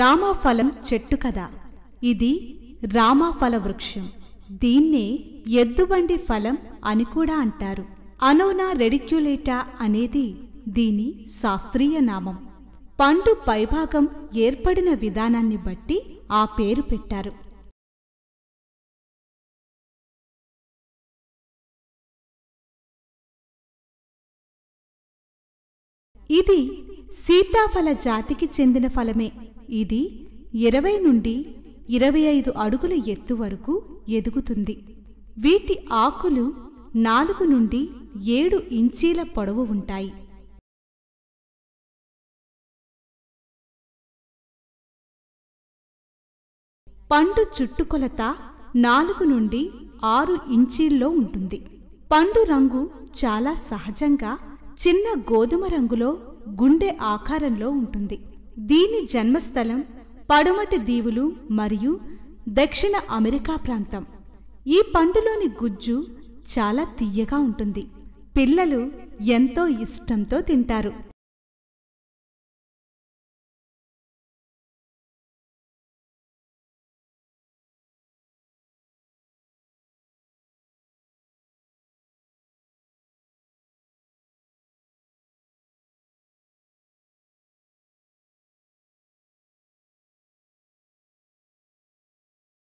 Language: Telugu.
రామాఫలం చెట్టు కదా ఇది రామాఫల వృక్షం దీన్నే ఎద్దుబండి ఫలం అని కూడా అంటారు అనోనా రెడిక్యులేటా అనేది దీని శాస్త్రీయ నామం పండు పైభాగం ఏర్పడిన విధానాన్ని బట్టి ఆ పేరు పెట్టారు ఇది సీతాఫల జాతికి చెందిన ఫలమే ఇది ఇరవై నుండి ఇరవై ఐదు అడుగుల ఎత్తు వరకు ఎదుగుతుంది వీటి ఆకులు నాలుగు నుండి ఏడు ఇంచీల పొడవు ఉంటాయి పండు చుట్టుకొలత నాలుగు నుండి ఆరు ఇంచీల్లో ఉంటుంది పండు రంగు చాలా సహజంగా చిన్న గోధుమ రంగులో గుండె ఆకారంలో ఉంటుంది దీని జన్మస్థలం పడమటి దీవులు మరియు దక్షిణ అమెరికా ప్రాంతం ఈ పండులోని గుజ్జు చాలా తియ్యగా ఉంటుంది పిల్లలు ఎంతో ఇష్టంతో తింటారు